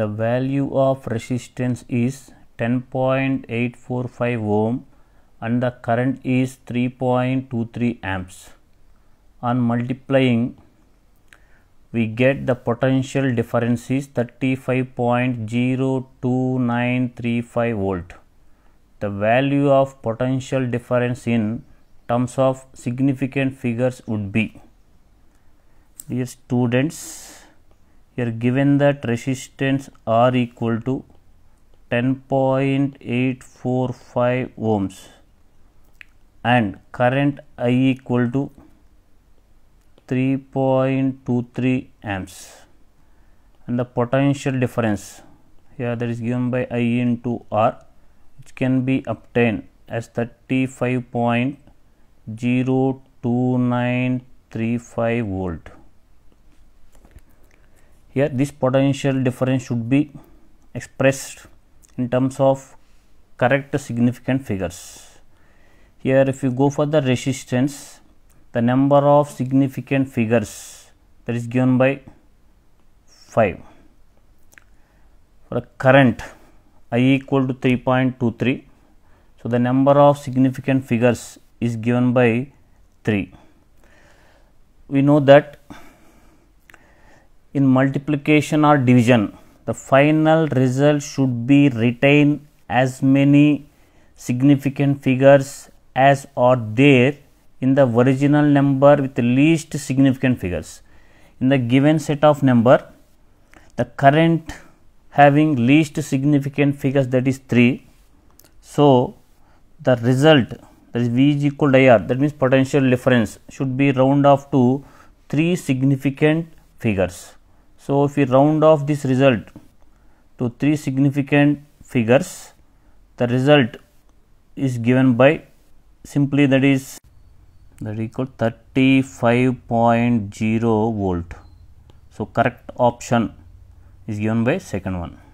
the value of resistance is 10.845 ohm and the current is 3.23 amps. On multiplying, we get the potential difference is 35.02935 volt. The value of potential difference in terms of significant figures would be dear students here given that resistance R equal to 10.845 ohms and current I equal to 3.23 amps and the potential difference here that is given by I into R which can be obtained as 35.02935 volt here this potential difference should be expressed in terms of correct significant figures here if you go for the resistance the number of significant figures that is given by 5 for a current i equal to 3.23 so the number of significant figures is given by 3 we know that in multiplication or division, the final result should be retained as many significant figures as are there in the original number with least significant figures. In the given set of number, the current having least significant figures that is 3. So, the result that is V is equal to IR that means potential difference should be round off to 3 significant figures. So, if we round off this result to three significant figures, the result is given by simply that is that equal 35.0 volt. So, correct option is given by second one.